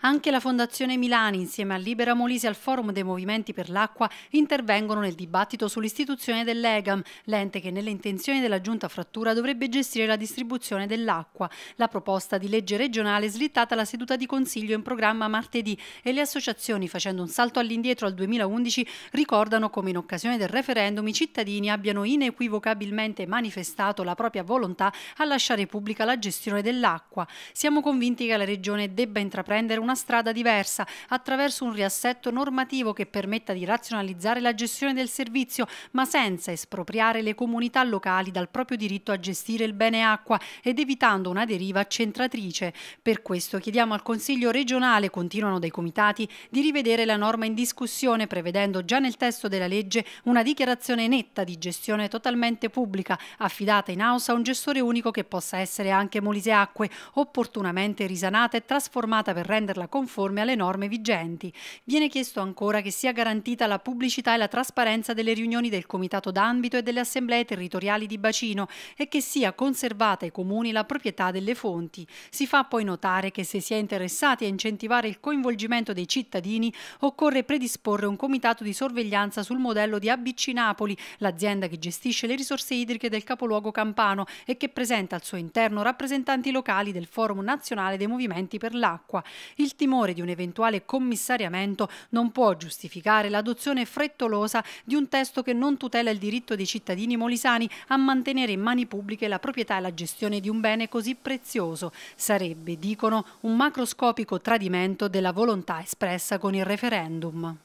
Anche la Fondazione Milani, insieme a Libera Molise e al Forum dei Movimenti per l'Acqua, intervengono nel dibattito sull'istituzione dell'EGAM, l'ente che nelle intenzioni della Giunta Frattura dovrebbe gestire la distribuzione dell'acqua. La proposta di legge regionale è slittata alla seduta di Consiglio in programma martedì e le associazioni, facendo un salto all'indietro al 2011, ricordano come in occasione del referendum i cittadini abbiano inequivocabilmente manifestato la propria volontà a lasciare pubblica la gestione dell'acqua. Siamo convinti che la Regione debba intraprendere un una strada diversa attraverso un riassetto normativo che permetta di razionalizzare la gestione del servizio, ma senza espropriare le comunità locali dal proprio diritto a gestire il bene acqua ed evitando una deriva centratrice. Per questo chiediamo al Consiglio regionale, continuano dei comitati, di rivedere la norma in discussione prevedendo già nel testo della legge una dichiarazione netta di gestione totalmente pubblica, affidata in house a un gestore unico che possa essere anche Molise Acque, opportunamente risanata e trasformata per renderla renderla conforme alle norme vigenti. Viene chiesto ancora che sia garantita la pubblicità e la trasparenza delle riunioni del Comitato d'ambito e delle assemblee territoriali di bacino e che sia conservata ai comuni la proprietà delle fonti. Si fa poi notare che se si è interessati a incentivare il coinvolgimento dei cittadini occorre predisporre un comitato di sorveglianza sul modello di ABC Napoli, l'azienda che gestisce le risorse idriche del capoluogo campano e che presenta al suo interno rappresentanti locali del Forum Nazionale dei Movimenti per l'Acqua. Il il timore di un eventuale commissariamento non può giustificare l'adozione frettolosa di un testo che non tutela il diritto dei cittadini molisani a mantenere in mani pubbliche la proprietà e la gestione di un bene così prezioso. Sarebbe, dicono, un macroscopico tradimento della volontà espressa con il referendum.